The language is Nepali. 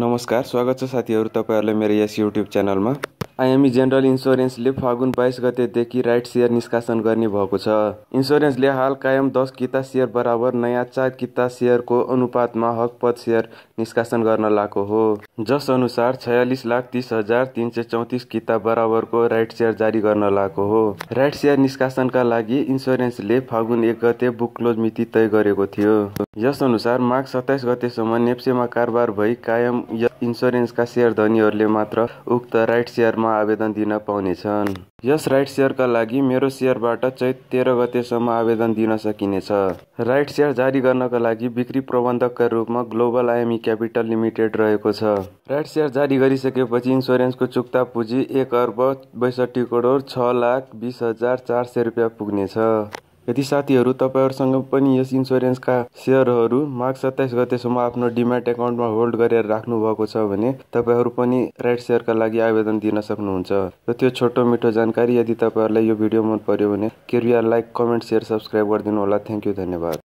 नमस्कार स्वागत छ साथीहरू तपाईँहरूलाई मेरो यस युट्युब च्यानलमा आइएमई जेनरल इन्सुरेन्सले फागुन बाइस गतेदेखि राइट सेयर निष्कासन गर्ने भएको छ इन्सुरेन्सले हाल कायम दस किता सेयर बराबर नयाँ चार किता सेयरको अनुपातमा हकपत सेयर निष्कासन गर्न लागेको हो जसअनुसार छयालिस लाख तिस हजार तिन सय चौतिस किता बराबरको राइट सेयर जारी गर्न लागेको हो राइट सेयर निष्कासनका लागि इन्सुरेन्सले फागुन एक गते बुक क्लोज मिति तय गरेको थियो अनुसार माघ सत्ताइस गतेसम्म नेप्सेमा कारोबार भई कायम इन्सुरेन्सका सेयर धनीहरूले मात्र उक्त राइट सेयरमा आवेदन दिन पाउनेछन् यस राइट सेयरका लागि मेरो सेयरबाट चैत तेह्र गतेसम्म आवेदन दिन सकिनेछ राइट सेयर जारी गर्नका लागि बिक्री प्रबन्धकका रूपमा ग्लोबल आइएमई क्यापिटल लिमिटेड रहेको छ राइट सेयर जारी गरिसकेपछि इन्सुरेन्सको चुक्ता पुँजी एक अर्ब बैसठी करोड छ लाख बिस हजार चार सय रुपियाँ पुग्नेछ यदि साथीहरू तपाईँहरूसँग पनि यस इन्सुरेन्सका सेयरहरू माघ सत्ताइस गतेसम्म आफ्नो डिमेट एकाउन्टमा होल्ड गरेर राख्नुभएको छ भने तपाईँहरू पनि राइट सेयरका लागि आवेदन दिन सक्नुहुन्छ र त्यो छोटो मिठो जानकारी यदि तपाईँहरूलाई यो भिडियो मन पर्यो भने कृपया लाइक कमेन्ट सेयर सब्सक्राइब गरिदिनु होला थ्याङ्क यू धन्यवाद